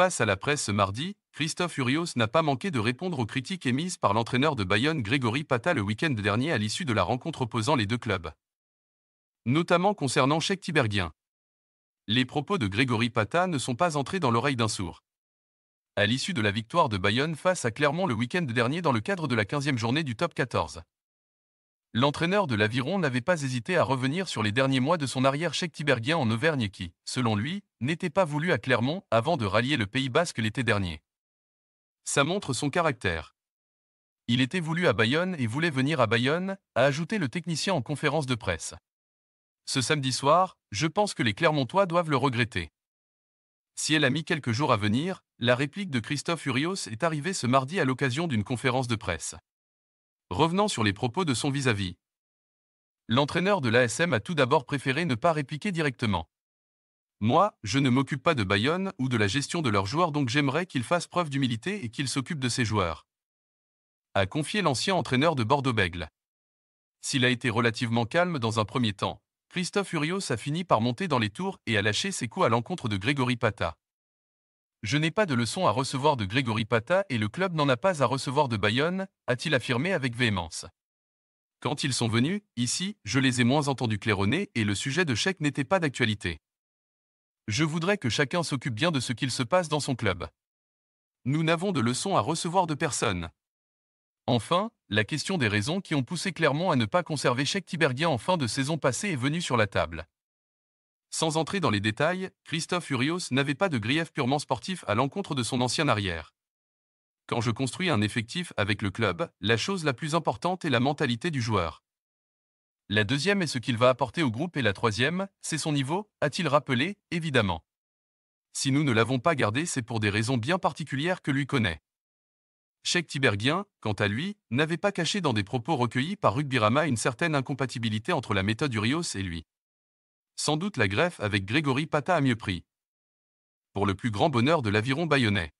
Face à la presse ce mardi, Christophe Urios n'a pas manqué de répondre aux critiques émises par l'entraîneur de Bayonne Grégory Pata le week-end dernier à l'issue de la rencontre opposant les deux clubs. Notamment concernant Cheikh Tiberghien. Les propos de Grégory Pata ne sont pas entrés dans l'oreille d'un sourd. À l'issue de la victoire de Bayonne face à Clermont le week-end dernier dans le cadre de la 15e journée du top 14. L'entraîneur de l'Aviron n'avait pas hésité à revenir sur les derniers mois de son arrière Cheikh Tiberghien en Auvergne qui, selon lui, n'était pas voulu à Clermont avant de rallier le Pays Basque l'été dernier. Ça montre son caractère. Il était voulu à Bayonne et voulait venir à Bayonne, a ajouté le technicien en conférence de presse. Ce samedi soir, je pense que les Clermontois doivent le regretter. Si elle a mis quelques jours à venir, la réplique de Christophe Urios est arrivée ce mardi à l'occasion d'une conférence de presse. Revenant sur les propos de son vis-à-vis. L'entraîneur de l'ASM a tout d'abord préféré ne pas répliquer directement. Moi, je ne m'occupe pas de Bayonne ou de la gestion de leurs joueurs donc j'aimerais qu'ils fassent preuve d'humilité et qu'ils s'occupent de ces joueurs. A confié l'ancien entraîneur de Bordeaux-Bègle. S'il a été relativement calme dans un premier temps, Christophe Urios a fini par monter dans les tours et a lâché ses coups à l'encontre de Grégory Pata. Je n'ai pas de leçons à recevoir de Grégory Pata et le club n'en a pas à recevoir de Bayonne, a-t-il affirmé avec véhémence. Quand ils sont venus, ici, je les ai moins entendus claironner et le sujet de chèque n'était pas d'actualité. Je voudrais que chacun s'occupe bien de ce qu'il se passe dans son club. Nous n'avons de leçons à recevoir de personne. Enfin, la question des raisons qui ont poussé clairement à ne pas conserver Chèque Tiberghien en fin de saison passée est venue sur la table. Sans entrer dans les détails, Christophe Urios n'avait pas de grief purement sportif à l'encontre de son ancien arrière. Quand je construis un effectif avec le club, la chose la plus importante est la mentalité du joueur. La deuxième est ce qu'il va apporter au groupe et la troisième, c'est son niveau, a-t-il rappelé, évidemment. Si nous ne l'avons pas gardé, c'est pour des raisons bien particulières que lui connaît. Cheikh Tiberghien, quant à lui, n'avait pas caché dans des propos recueillis par Rugbirama une certaine incompatibilité entre la méthode Rios et lui. Sans doute la greffe avec Grégory Pata a mieux pris. Pour le plus grand bonheur de l'aviron bayonnais.